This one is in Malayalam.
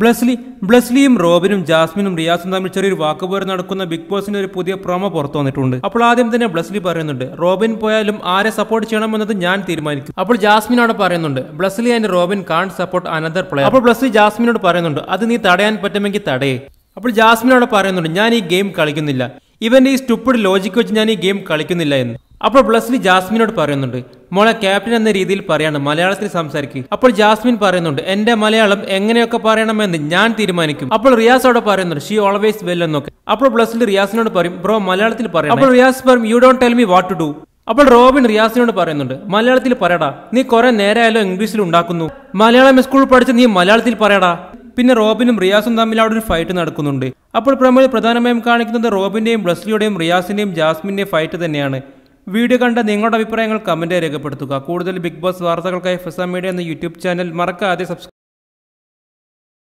ബ്ലസ്ലി ബ്ലസ്ലിയും റോബിനും ജാസ്മിനും റിയാസും തമ്മിൽ ചെറിയൊരു വാക്കുപോര് നടക്കുന്ന ബിഗ് ബോസിന്റെ ഒരു പുതിയ പ്രോമോ പുറത്തു വന്നിട്ടുണ്ട് അപ്പോൾ ആദ്യം തന്നെ ബ്ലസ്ലി പറയുന്നുണ്ട് റോബിൻ പോയാലും ആരെ സപ്പോർട്ട് ചെയ്യണമെന്നത് ഞാൻ തീരുമാനിക്കും അപ്പോൾ ജാസ്മിനോട് പറയുന്നുണ്ട് Blesslee and Robin can support another player അപ്പോൾ ബ്ലസ്ലി ജാസ്മിനോട് പറയുന്നുണ്ട് അത് നീ തടയാൻ പറ്റുമെങ്കിൽ തടയേ അപ്പോൾ ജാസ്മിനോട് പറയുന്നുണ്ട് ഞാൻ ഈ ഗെയിം കളിക്കുന്നില്ല ഇവന്റെ ഈ സ്റ്റുപ്പിഡ് ലോജിക്ക് വെച്ച് ഞാൻ ഈ ഗെയിം കളിക്കുന്നില്ല എന്ന് അപ്പോൾ ബ്ലസ്ലി ജാസ്മിനോട് പറയുന്നുണ്ട് മോളെ ക്യാപ്റ്റൻ എന്ന രീതിയിൽ പറയാണ് മലയാളത്തിൽ സംസാരിക്കുക അപ്പോൾ ജാസ്മിൻ പറയുന്നുണ്ട് എന്റെ മലയാളം എങ്ങനെയൊക്കെ പറയണമെന്ന് ഞാൻ തീരുമാനിക്കും അപ്പോൾ റിയാസ് അവിടെ പറയുന്നുണ്ട് ഷീ ഓൾവേസ് വെൽ എന്നൊക്കെ അപ്പോൾ പ്ലസിൽ റിയാസിനോട് പറയും ബ്രോ മലയാളത്തിൽ പറയും അപ്പോൾ റിയാസ് പറയും you don't tell me what to do അപ്പോൾ റോബിൻ റിയാസിനോട് പറയുന്നുണ്ട് മലയാളത്തിൽ പറയടാ നീ കുറെ നേരമായാലോ ഇംഗ്ലീഷിൽ ഉണ്ടാക്കുന്നു മലയാളം സ്കൂളിൽ പഠിച്ച് നീ മലയാളത്തിൽ പറയടാ പിന്നെ റോബിനും റിയാസും തമ്മിൽ അവിടെ ഒരു ഫൈറ്റ് നടക്കുന്നുണ്ട് അപ്പോൾ പ്രമേയം പ്രധാനമായും കാണിക്കുന്നത് റോബിന്റെയും ബ്ലസ്ലിയുടെയും റിയാസിന്റെയും ജാസ്മിന്റെയും ഫൈറ്റ് തന്നെയാണ് വീഡിയോ കണ്ട നിങ്ങളുടെ അഭിപ്രായങ്ങൾ കമൻറ്റായി രേഖപ്പെടുത്തുക കൂടുതൽ ബിഗ് ബോസ് വാർത്തകൾക്കായി ഫെസ മീഡിയ എന്ന യൂട്യൂബ് ചാനൽ മറക്കാതെ സബ്സ്ക്രൈബ്